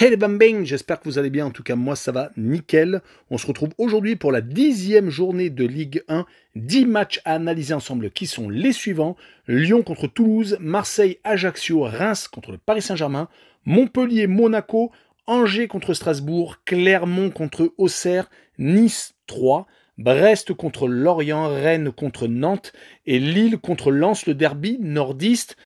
Hey les bambins, j'espère que vous allez bien, en tout cas moi ça va nickel. On se retrouve aujourd'hui pour la dixième journée de Ligue 1, 10 matchs à analyser ensemble qui sont les suivants. Lyon contre Toulouse, Marseille, Ajaccio, Reims contre le Paris Saint-Germain, Montpellier, Monaco, Angers contre Strasbourg, Clermont contre Auxerre, Nice 3. Brest contre Lorient, Rennes contre Nantes et Lille contre Lens, le derby nordiste.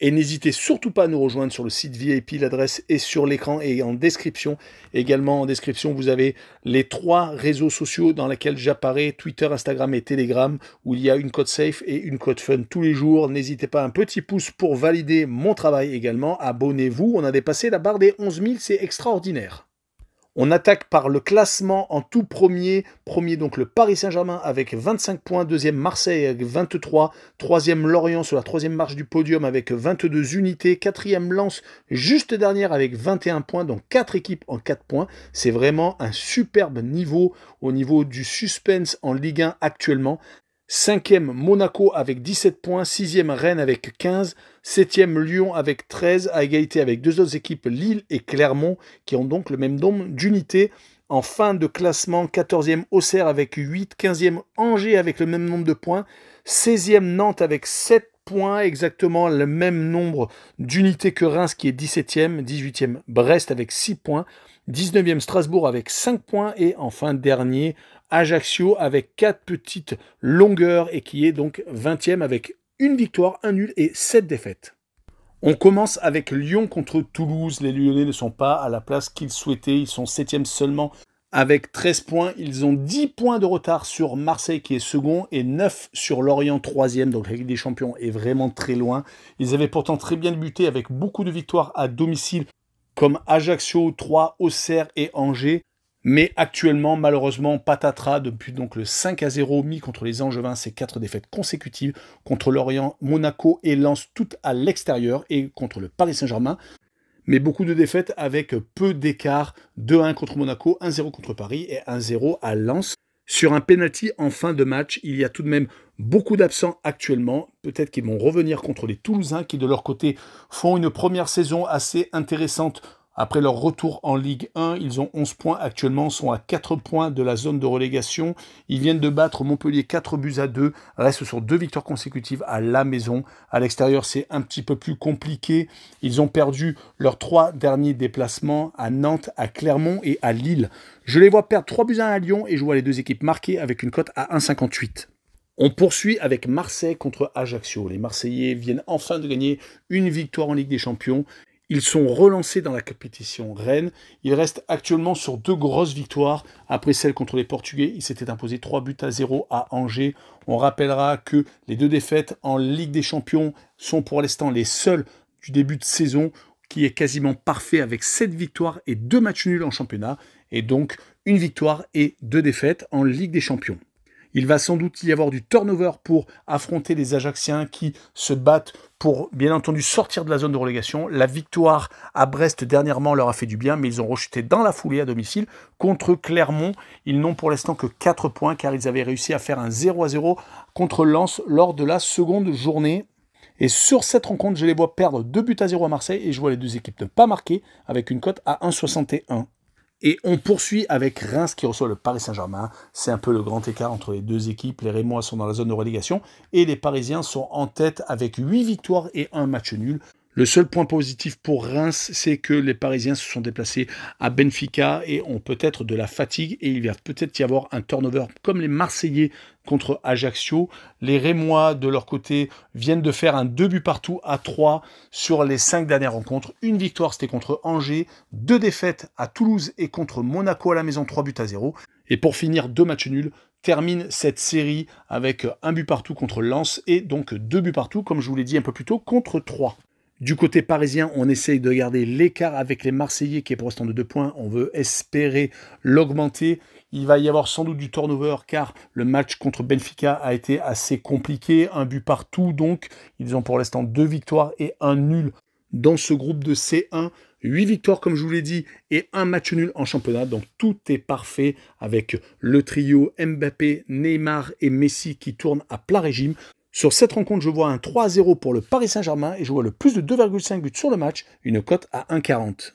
Et n'hésitez surtout pas à nous rejoindre sur le site VIP, l'adresse est sur l'écran et en description. Également en description, vous avez les trois réseaux sociaux dans lesquels j'apparais, Twitter, Instagram et Telegram, où il y a une code safe et une code fun tous les jours. N'hésitez pas, un petit pouce pour valider mon travail également. Abonnez-vous, on a dépassé la barre des 11 000, c'est extraordinaire. On attaque par le classement en tout premier. Premier donc le Paris Saint-Germain avec 25 points, deuxième Marseille avec 23, troisième Lorient sur la troisième marche du podium avec 22 unités, quatrième Lens juste dernière avec 21 points, donc quatre équipes en 4 points. C'est vraiment un superbe niveau au niveau du suspense en Ligue 1 actuellement. 5e Monaco avec 17 points, 6e Rennes avec 15, 7e Lyon avec 13, à égalité avec deux autres équipes, Lille et Clermont, qui ont donc le même nombre d'unités. En fin de classement, 14e Auxerre avec 8, 15e Angers avec le même nombre de points, 16e Nantes avec 7 points, exactement le même nombre d'unités que Reims qui est 17e, 18e Brest avec 6 points, 19e Strasbourg avec 5 points et enfin dernier Ajaccio avec quatre petites longueurs et qui est donc 20e avec une victoire, un nul et 7 défaites. On commence avec Lyon contre Toulouse. Les Lyonnais ne sont pas à la place qu'ils souhaitaient. Ils sont 7e seulement avec 13 points. Ils ont 10 points de retard sur Marseille qui est second et 9 sur Lorient 3 troisième. Donc la Ligue des Champions est vraiment très loin. Ils avaient pourtant très bien débuté avec beaucoup de victoires à domicile comme Ajaccio, 3, Auxerre et Angers. Mais actuellement, malheureusement, patatras depuis donc le 5 à 0 mis contre les Angevins, ces quatre défaites consécutives contre Lorient, Monaco et Lens, toutes à l'extérieur et contre le Paris Saint-Germain. Mais beaucoup de défaites avec peu d'écart 2-1 contre Monaco, 1-0 contre Paris et 1-0 à Lens. Sur un pénalty en fin de match, il y a tout de même beaucoup d'absents actuellement. Peut-être qu'ils vont revenir contre les Toulousains qui, de leur côté, font une première saison assez intéressante après leur retour en Ligue 1, ils ont 11 points actuellement, sont à 4 points de la zone de relégation. Ils viennent de battre Montpellier 4 buts à 2, restent sur deux victoires consécutives à la maison. À l'extérieur, c'est un petit peu plus compliqué. Ils ont perdu leurs trois derniers déplacements à Nantes, à Clermont et à Lille. Je les vois perdre 3 buts à 1 à Lyon et je vois les deux équipes marquées avec une cote à 1,58. On poursuit avec Marseille contre Ajaccio. Les Marseillais viennent enfin de gagner une victoire en Ligue des Champions. Ils sont relancés dans la compétition Rennes. Ils restent actuellement sur deux grosses victoires. Après celle contre les Portugais, ils s'étaient imposés 3 buts à 0 à Angers. On rappellera que les deux défaites en Ligue des Champions sont pour l'instant les seules du début de saison qui est quasiment parfait avec 7 victoires et deux matchs nuls en championnat, et donc une victoire et deux défaites en Ligue des Champions. Il va sans doute y avoir du turnover pour affronter les Ajaxiens qui se battent pour bien entendu sortir de la zone de relégation. La victoire à Brest dernièrement leur a fait du bien, mais ils ont rechuté dans la foulée à domicile contre Clermont. Ils n'ont pour l'instant que 4 points car ils avaient réussi à faire un 0 à 0 contre Lens lors de la seconde journée. Et sur cette rencontre, je les vois perdre 2 buts à 0 à Marseille et je vois les deux équipes ne pas marquer avec une cote à 1,61. Et on poursuit avec Reims qui reçoit le Paris Saint-Germain. C'est un peu le grand écart entre les deux équipes. Les Rémois sont dans la zone de relégation et les Parisiens sont en tête avec 8 victoires et un match nul. Le seul point positif pour Reims, c'est que les Parisiens se sont déplacés à Benfica et ont peut-être de la fatigue et il va peut-être y avoir un turnover comme les Marseillais contre Ajaccio. Les Rémois, de leur côté, viennent de faire un deux buts partout à 3 sur les cinq dernières rencontres. Une victoire, c'était contre Angers, deux défaites à Toulouse et contre Monaco à la maison, 3 buts à 0. Et pour finir, deux matchs nuls termine cette série avec un but partout contre Lens et donc deux buts partout, comme je vous l'ai dit un peu plus tôt, contre 3. Du côté parisien, on essaye de garder l'écart avec les Marseillais qui est pour l'instant de 2 points. On veut espérer l'augmenter. Il va y avoir sans doute du turnover car le match contre Benfica a été assez compliqué. Un but partout donc. Ils ont pour l'instant deux victoires et un nul dans ce groupe de C1. 8 victoires, comme je vous l'ai dit, et un match nul en championnat. Donc tout est parfait avec le trio Mbappé, Neymar et Messi qui tournent à plat régime. Sur cette rencontre, je vois un 3-0 pour le Paris Saint-Germain et je vois le plus de 2,5 buts sur le match, une cote à 1,40.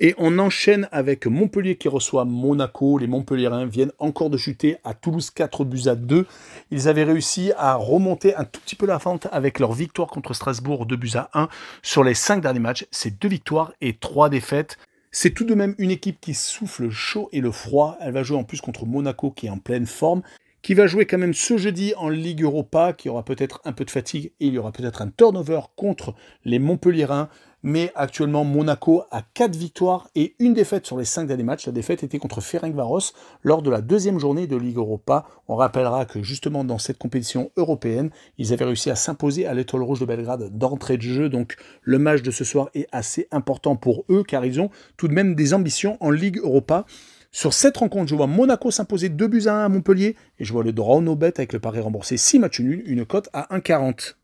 Et on enchaîne avec Montpellier qui reçoit Monaco. Les Montpelliérains viennent encore de chuter à Toulouse 4 buts à 2. Ils avaient réussi à remonter un tout petit peu la fente avec leur victoire contre Strasbourg 2 buts à 1 sur les 5 derniers matchs. C'est 2 victoires et 3 défaites. C'est tout de même une équipe qui souffle chaud et le froid. Elle va jouer en plus contre Monaco qui est en pleine forme qui va jouer quand même ce jeudi en Ligue Europa, qui aura peut-être un peu de fatigue et il y aura peut-être un turnover contre les Montpellierins. Mais actuellement, Monaco a 4 victoires et une défaite sur les 5 derniers matchs. La défaite était contre Varos lors de la deuxième journée de Ligue Europa. On rappellera que justement dans cette compétition européenne, ils avaient réussi à s'imposer à l'Étoile Rouge de Belgrade d'entrée de jeu. Donc le match de ce soir est assez important pour eux car ils ont tout de même des ambitions en Ligue Europa. Sur cette rencontre, je vois Monaco s'imposer 2 buts à 1 à Montpellier et je vois le draw no bet avec le pari remboursé 6 matchs nuls, une cote à 1,40.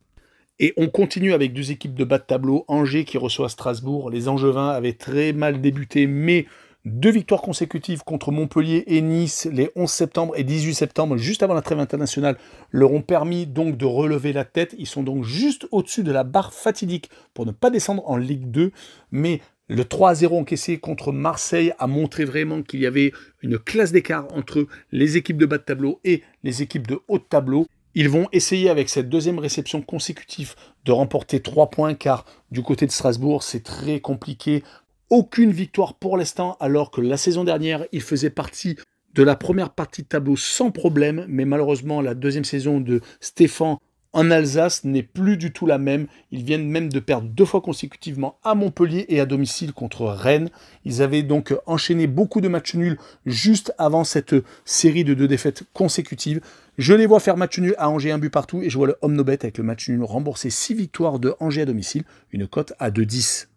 Et on continue avec deux équipes de bas de tableau. Angers qui reçoit Strasbourg. Les Angevins avaient très mal débuté, mais deux victoires consécutives contre Montpellier et Nice les 11 septembre et 18 septembre, juste avant la trêve internationale, leur ont permis donc de relever la tête. Ils sont donc juste au-dessus de la barre fatidique pour ne pas descendre en Ligue 2. Mais le 3-0 encaissé contre Marseille a montré vraiment qu'il y avait une classe d'écart entre les équipes de bas de tableau et les équipes de haut de tableau. Ils vont essayer avec cette deuxième réception consécutive de remporter 3 points car du côté de Strasbourg c'est très compliqué. Aucune victoire pour l'instant alors que la saison dernière ils faisaient partie de la première partie de tableau sans problème mais malheureusement la deuxième saison de Stéphane en Alsace n'est plus du tout la même. Ils viennent même de perdre deux fois consécutivement à Montpellier et à domicile contre Rennes. Ils avaient donc enchaîné beaucoup de matchs nuls juste avant cette série de deux défaites consécutives. Je les vois faire match nul à Angers, un but partout, et je vois le homme nobet avec le match nul rembourser six victoires de Angers à domicile, une cote à 2-10.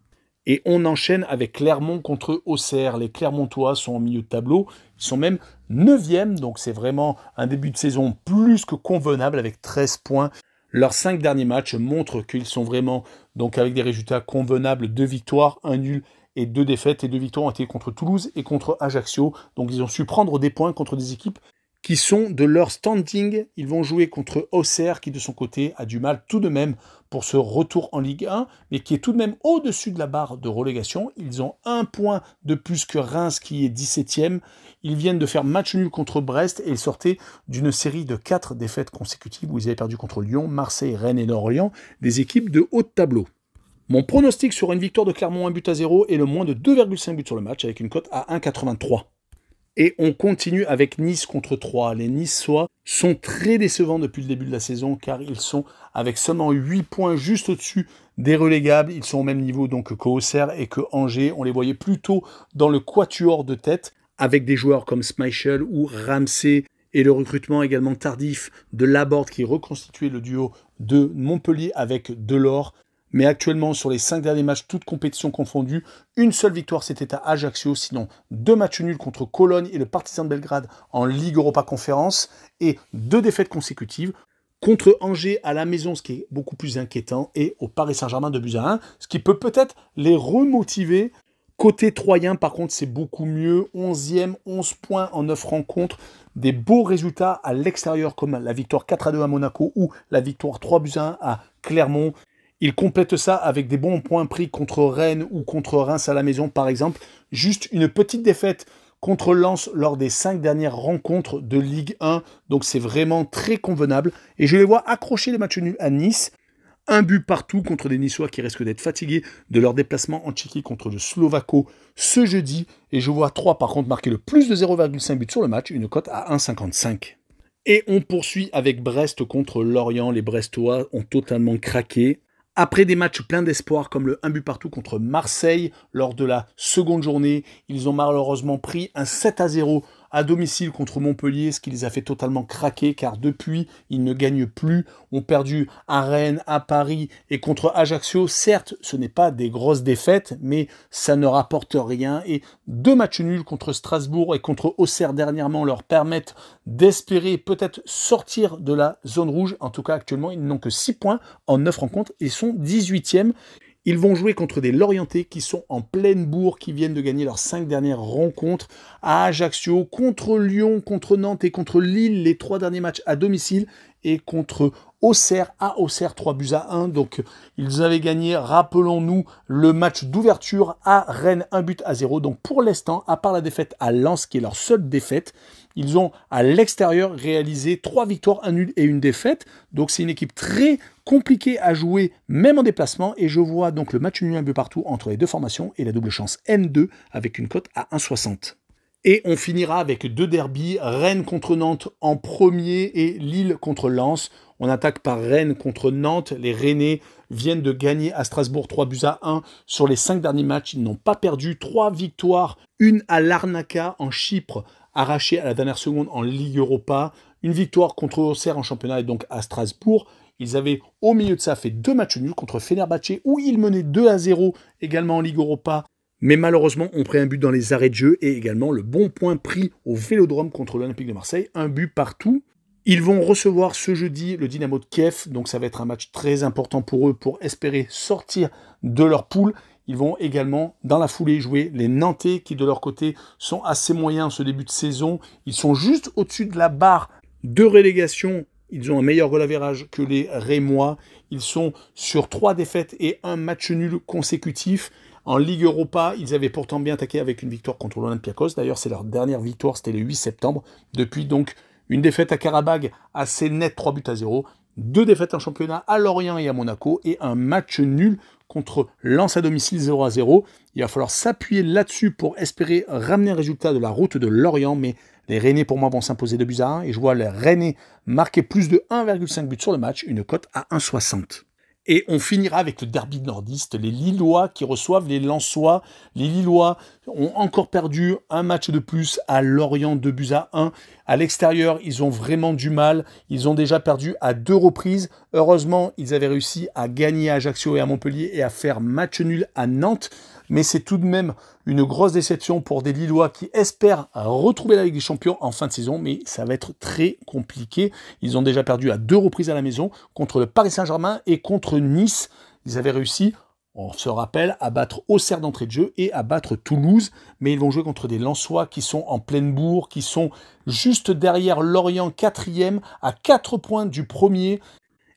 Et on enchaîne avec Clermont contre Auxerre. Les Clermontois sont au milieu de tableau. Ils sont même 9e, donc c'est vraiment un début de saison plus que convenable avec 13 points. Leurs cinq derniers matchs montrent qu'ils sont vraiment donc avec des résultats convenables, deux victoires, un nul et deux défaites. Et deux victoires ont été contre Toulouse et contre Ajaccio. Donc ils ont su prendre des points contre des équipes qui sont de leur standing. Ils vont jouer contre Auxerre qui de son côté a du mal tout de même pour ce retour en Ligue 1, mais qui est tout de même au-dessus de la barre de relégation. Ils ont un point de plus que Reims qui est 17e. Ils viennent de faire match nul contre Brest et ils sortaient d'une série de quatre défaites consécutives où ils avaient perdu contre Lyon, Marseille, Rennes et Lorient, des équipes de haut tableau. Mon pronostic sur une victoire de Clermont, un but à 0 et le moins de 2,5 buts sur le match avec une cote à 1,83. Et on continue avec Nice contre 3. Les Niçois sont très décevants depuis le début de la saison car ils sont avec seulement 8 points juste au-dessus des relégables. Ils sont au même niveau donc que et que Angers. On les voyait plutôt dans le quatuor de tête avec des joueurs comme Smichel ou Ramsey et le recrutement également tardif de Laborde qui reconstituait le duo de Montpellier avec Delors. Mais actuellement, sur les cinq derniers matchs, toutes compétitions confondues, une seule victoire, c'était à Ajaccio. Sinon, deux matchs nuls contre Cologne et le Partizan de Belgrade en Ligue Europa Conférence et deux défaites consécutives contre Angers à la maison, ce qui est beaucoup plus inquiétant, et au Paris Saint-Germain de buts 1, ce qui peut peut-être les remotiver. Côté Troyen, par contre, c'est beaucoup mieux. 11e, 11 points en 9 rencontres. Des beaux résultats à l'extérieur, comme la victoire 4 à 2 à Monaco ou la victoire 3 à 1 à Clermont. Il complète ça avec des bons points pris contre Rennes ou contre Reims à la maison, par exemple. Juste une petite défaite contre Lens lors des cinq dernières rencontres de Ligue 1. Donc c'est vraiment très convenable. Et je les vois accrocher les matchs nuls à Nice. Un but partout contre des Niçois qui risquent d'être fatigués de leur déplacement en Tchéquie contre le Slovaco ce jeudi. Et je vois trois par contre marquer le plus de 0,5 buts sur le match, une cote à 1,55. Et on poursuit avec Brest contre Lorient. Les Brestois ont totalement craqué. Après des matchs pleins d'espoir comme le 1 but partout contre Marseille lors de la seconde journée, ils ont malheureusement pris un 7 à 0 à domicile contre Montpellier, ce qui les a fait totalement craquer car depuis, ils ne gagnent plus, ont perdu à Rennes, à Paris et contre Ajaccio. Certes, ce n'est pas des grosses défaites, mais ça ne rapporte rien et deux matchs nuls contre Strasbourg et contre Auxerre dernièrement leur permettent d'espérer peut-être sortir de la zone rouge. En tout cas, actuellement, ils n'ont que 6 points en 9 rencontres et sont 18e. Ils vont jouer contre des Lorientais qui sont en pleine bourre, qui viennent de gagner leurs cinq dernières rencontres à Ajaccio, contre Lyon, contre Nantes et contre Lille, les trois derniers matchs à domicile, et contre Auxerre à Auxerre, 3 buts à 1. Donc ils avaient gagné, rappelons-nous, le match d'ouverture à Rennes, 1 but à 0. Donc pour l'instant, à part la défaite à Lens, qui est leur seule défaite, ils ont à l'extérieur réalisé 3 victoires, 1 nul et une défaite. Donc c'est une équipe très compliquée à jouer, même en déplacement. Et je vois donc le match nul un but partout entre les deux formations et la double chance N2 avec une cote à 1,60. Et on finira avec deux derbies, Rennes contre Nantes en premier et Lille contre Lens. On attaque par Rennes contre Nantes. Les Rennais viennent de gagner à Strasbourg 3 buts à 1. Sur les 5 derniers matchs, ils n'ont pas perdu. 3 victoires, une à Larnaca en Chypre, arrachée à la dernière seconde en Ligue Europa. Une victoire contre Auxerre en championnat et donc à Strasbourg. Ils avaient au milieu de ça fait deux matchs nuls contre Fenerbahce où ils menaient 2 à 0 également en Ligue Europa mais malheureusement, on prend un but dans les arrêts de jeu et également le bon point pris au Vélodrome contre l'Olympique de Marseille, un but partout. Ils vont recevoir ce jeudi le Dynamo de Kiev, donc ça va être un match très important pour eux pour espérer sortir de leur poule. Ils vont également, dans la foulée, jouer les Nantais qui, de leur côté, sont assez moyens ce début de saison. Ils sont juste au-dessus de la barre de relégation. Ils ont un meilleur relavérage que les Rémois. Ils sont sur trois défaites et un match nul consécutif. En Ligue Europa, ils avaient pourtant bien attaqué avec une victoire contre l'Olympiakos. D'ailleurs, c'est leur dernière victoire, c'était le 8 septembre. Depuis donc une défaite à Karabag assez nette, 3 buts à 0. Deux défaites en championnat à Lorient et à Monaco et un match nul contre Lens à domicile 0 à 0. Il va falloir s'appuyer là-dessus pour espérer ramener un résultat de la route de Lorient, mais les Rennais pour moi vont s'imposer de buts à 1 et je vois les Rennais marquer plus de 1,5 buts sur le match, une cote à 1,60. Et on finira avec le derby nordiste, les Lillois qui reçoivent les Lançois. Les Lillois ont encore perdu un match de plus à Lorient, de buts à 1. À l'extérieur, ils ont vraiment du mal. Ils ont déjà perdu à deux reprises. Heureusement, ils avaient réussi à gagner à Ajaccio et à Montpellier et à faire match nul à Nantes mais c'est tout de même une grosse déception pour des Lillois qui espèrent retrouver la Ligue des Champions en fin de saison, mais ça va être très compliqué. Ils ont déjà perdu à deux reprises à la maison contre le Paris Saint-Germain et contre Nice. Ils avaient réussi on se rappelle, à battre Auxerre d'entrée de jeu et à battre Toulouse, mais ils vont jouer contre des Lensois qui sont en pleine bourre, qui sont juste derrière Lorient quatrième, à quatre points du premier.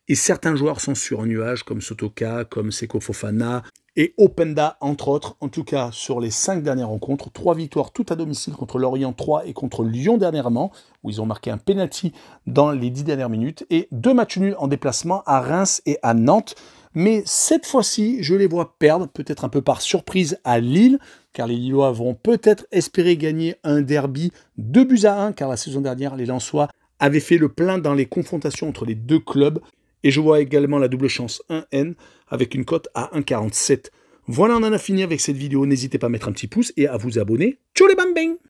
Et certains joueurs sont sur un nuage, comme Sotoka, comme Seko Fofana, et Openda, entre autres, en tout cas sur les cinq dernières rencontres. Trois victoires toutes à domicile contre Lorient 3 et contre Lyon dernièrement, où ils ont marqué un penalty dans les dix dernières minutes, et deux matchs nuls en déplacement à Reims et à Nantes. Mais cette fois-ci, je les vois perdre, peut-être un peu par surprise à Lille, car les Lillois vont peut-être espérer gagner un derby de buts à 1, car la saison dernière, les Lensois avaient fait le plein dans les confrontations entre les deux clubs. Et je vois également la double chance 1N avec une cote à 1,47. Voilà, on en a fini avec cette vidéo. N'hésitez pas à mettre un petit pouce et à vous abonner. Ciao les bambins